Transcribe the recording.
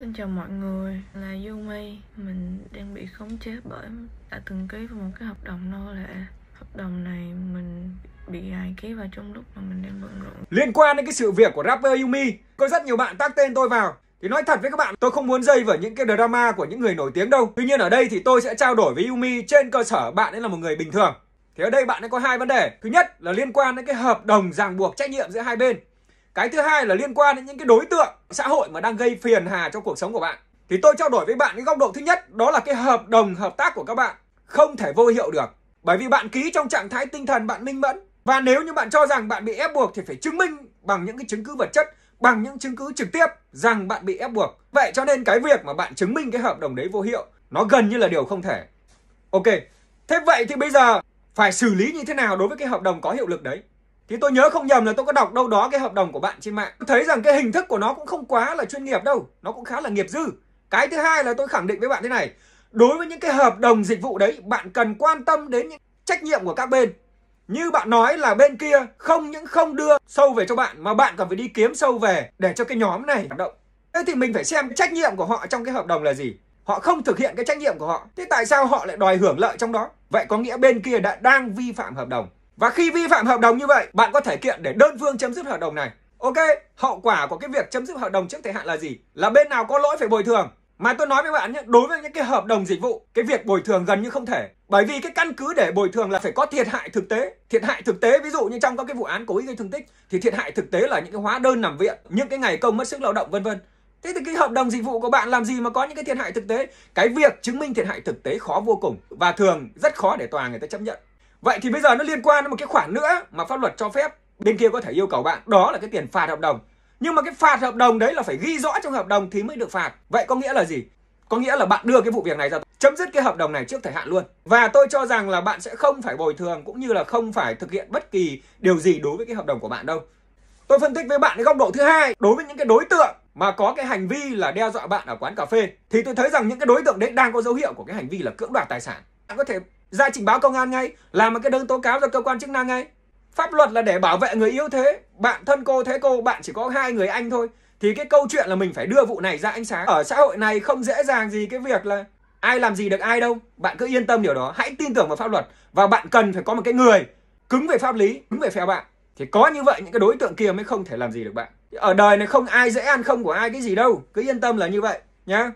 Xin chào mọi người, là Yumi Mình đang bị khống chế bởi đã từng ký vào một cái hợp đồng nô lệ Hợp đồng này mình bị ai ký vào trong lúc mà mình đang bận rộn Liên quan đến cái sự việc của rapper Yumi Có rất nhiều bạn tác tên tôi vào thì nói thật với các bạn, tôi không muốn dây vào những cái drama của những người nổi tiếng đâu. Tuy nhiên ở đây thì tôi sẽ trao đổi với Yumi trên cơ sở bạn ấy là một người bình thường. Thì ở đây bạn ấy có hai vấn đề. Thứ nhất là liên quan đến cái hợp đồng ràng buộc trách nhiệm giữa hai bên. Cái thứ hai là liên quan đến những cái đối tượng xã hội mà đang gây phiền hà cho cuộc sống của bạn thì tôi trao đổi với bạn cái góc độ thứ nhất đó là cái hợp đồng hợp tác của các bạn không thể vô hiệu được bởi vì bạn ký trong trạng thái tinh thần bạn minh mẫn và nếu như bạn cho rằng bạn bị ép buộc thì phải chứng minh bằng những cái chứng cứ vật chất bằng những chứng cứ trực tiếp rằng bạn bị ép buộc vậy cho nên cái việc mà bạn chứng minh cái hợp đồng đấy vô hiệu nó gần như là điều không thể ok thế vậy thì bây giờ phải xử lý như thế nào đối với cái hợp đồng có hiệu lực đấy thì tôi nhớ không nhầm là tôi có đọc đâu đó cái hợp đồng của bạn trên mạng thấy rằng cái hình thức của nó cũng không quá là chuyên nghiệp đâu nó cũng khá là nghiệp dư cái thứ hai là tôi khẳng định với bạn thế này đối với những cái hợp đồng dịch vụ đấy bạn cần quan tâm đến những trách nhiệm của các bên như bạn nói là bên kia không những không đưa sâu về cho bạn mà bạn còn phải đi kiếm sâu về để cho cái nhóm này hoạt động thế thì mình phải xem trách nhiệm của họ trong cái hợp đồng là gì họ không thực hiện cái trách nhiệm của họ thế tại sao họ lại đòi hưởng lợi trong đó vậy có nghĩa bên kia đã đang vi phạm hợp đồng và khi vi phạm hợp đồng như vậy, bạn có thể kiện để đơn phương chấm dứt hợp đồng này. Ok, hậu quả của cái việc chấm dứt hợp đồng trước thời hạn là gì? Là bên nào có lỗi phải bồi thường. Mà tôi nói với bạn nhé, đối với những cái hợp đồng dịch vụ, cái việc bồi thường gần như không thể. Bởi vì cái căn cứ để bồi thường là phải có thiệt hại thực tế. Thiệt hại thực tế ví dụ như trong các cái vụ án cố ý gây thương tích thì thiệt hại thực tế là những cái hóa đơn nằm viện, những cái ngày công mất sức lao động vân vân. Thế thì cái hợp đồng dịch vụ của bạn làm gì mà có những cái thiệt hại thực tế? Cái việc chứng minh thiệt hại thực tế khó vô cùng và thường rất khó để tòa người ta chấp nhận. Vậy thì bây giờ nó liên quan đến một cái khoản nữa mà pháp luật cho phép bên kia có thể yêu cầu bạn, đó là cái tiền phạt hợp đồng. Nhưng mà cái phạt hợp đồng đấy là phải ghi rõ trong hợp đồng thì mới được phạt. Vậy có nghĩa là gì? Có nghĩa là bạn đưa cái vụ việc này ra chấm dứt cái hợp đồng này trước thời hạn luôn. Và tôi cho rằng là bạn sẽ không phải bồi thường cũng như là không phải thực hiện bất kỳ điều gì đối với cái hợp đồng của bạn đâu. Tôi phân tích với bạn cái góc độ thứ hai đối với những cái đối tượng mà có cái hành vi là đe dọa bạn ở quán cà phê thì tôi thấy rằng những cái đối tượng đấy đang có dấu hiệu của cái hành vi là cưỡng đoạt tài sản. Bạn có thể ra dạ, trình báo công an ngay làm một cái đơn tố cáo cho cơ quan chức năng ngay pháp luật là để bảo vệ người yếu thế bạn thân cô thế cô bạn chỉ có hai người anh thôi thì cái câu chuyện là mình phải đưa vụ này ra ánh sáng ở xã hội này không dễ dàng gì cái việc là ai làm gì được ai đâu bạn cứ yên tâm điều đó hãy tin tưởng vào pháp luật và bạn cần phải có một cái người cứng về pháp lý cứng về phe bạn thì có như vậy những cái đối tượng kia mới không thể làm gì được bạn ở đời này không ai dễ ăn không của ai cái gì đâu cứ yên tâm là như vậy nhá